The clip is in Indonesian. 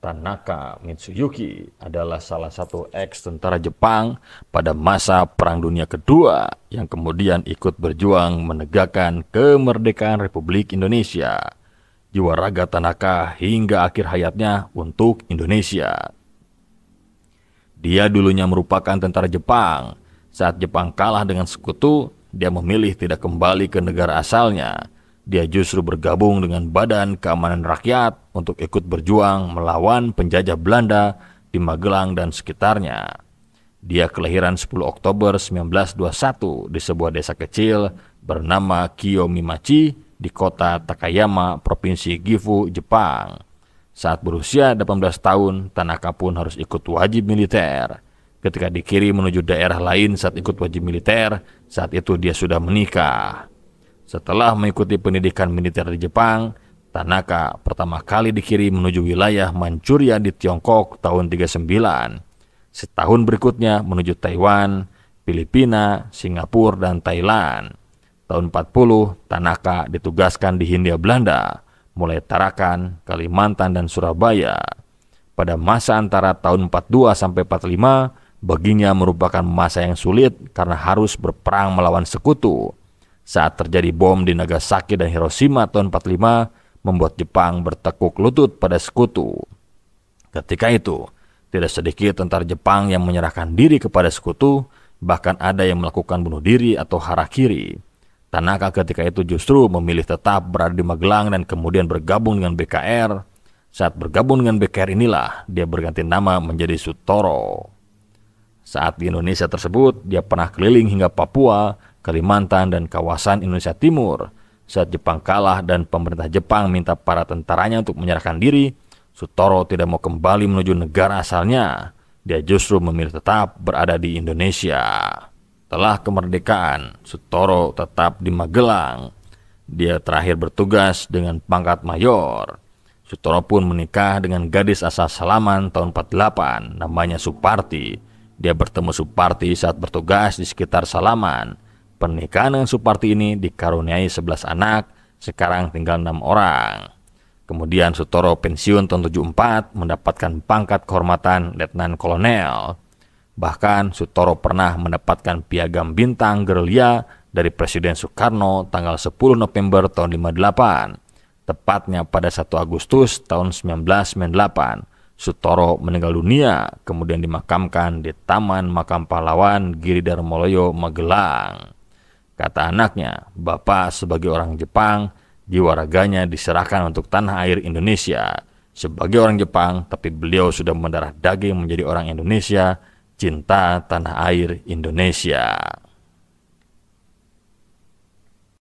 Tanaka Mitsuyuki adalah salah satu ex tentara Jepang pada masa Perang Dunia Kedua yang kemudian ikut berjuang menegakkan kemerdekaan Republik Indonesia. Jiwa raga Tanaka hingga akhir hayatnya untuk Indonesia. Dia dulunya merupakan tentara Jepang. Saat Jepang kalah dengan sekutu, dia memilih tidak kembali ke negara asalnya dia justru bergabung dengan Badan Keamanan Rakyat untuk ikut berjuang melawan penjajah Belanda di Magelang dan sekitarnya. Dia kelahiran 10 Oktober 1921 di sebuah desa kecil bernama Kiyomimachi di kota Takayama, Provinsi Gifu, Jepang. Saat berusia 18 tahun, Tanaka pun harus ikut wajib militer. Ketika dikirim menuju daerah lain saat ikut wajib militer, saat itu dia sudah menikah. Setelah mengikuti pendidikan militer di Jepang, Tanaka pertama kali dikirim menuju wilayah Manchuria di Tiongkok tahun 39. Setahun berikutnya menuju Taiwan, Filipina, Singapura, dan Thailand. Tahun 40, Tanaka ditugaskan di Hindia Belanda, mulai Tarakan, Kalimantan, dan Surabaya. Pada masa antara tahun 42 sampai 45, baginya merupakan masa yang sulit karena harus berperang melawan sekutu saat terjadi bom di Nagasaki dan Hiroshima tahun 45 membuat Jepang bertekuk lutut pada sekutu. Ketika itu, tidak sedikit tentara Jepang yang menyerahkan diri kepada sekutu, bahkan ada yang melakukan bunuh diri atau harakiri. Tanaka ketika itu justru memilih tetap berada di Magelang dan kemudian bergabung dengan BKR. Saat bergabung dengan BKR inilah dia berganti nama menjadi Sutoro. Saat di Indonesia tersebut, dia pernah keliling hingga Papua Kalimantan, dan kawasan Indonesia Timur. Saat Jepang kalah dan pemerintah Jepang minta para tentaranya untuk menyerahkan diri, Sutoro tidak mau kembali menuju negara asalnya. Dia justru memilih tetap berada di Indonesia. Telah kemerdekaan, Sutoro tetap di Magelang. Dia terakhir bertugas dengan pangkat mayor. Sutoro pun menikah dengan gadis asal Salaman tahun 48, namanya Suparti. Dia bertemu Suparti saat bertugas di sekitar Salaman. Pernikahan dengan Suparti ini dikaruniai 11 anak, sekarang tinggal enam orang. Kemudian Sutoro pensiun tahun 74 mendapatkan pangkat kehormatan Letnan Kolonel. Bahkan Sutoro pernah mendapatkan piagam bintang gerilya dari Presiden Soekarno tanggal 10 November tahun 58. Tepatnya pada 1 Agustus tahun 1998, Sutoro meninggal dunia kemudian dimakamkan di Taman Makam Pahlawan Giri Darmoloyo, Magelang. Kata anaknya, Bapak sebagai orang Jepang, jiwa raganya diserahkan untuk tanah air Indonesia. Sebagai orang Jepang, tapi beliau sudah mendarah daging menjadi orang Indonesia, cinta tanah air Indonesia.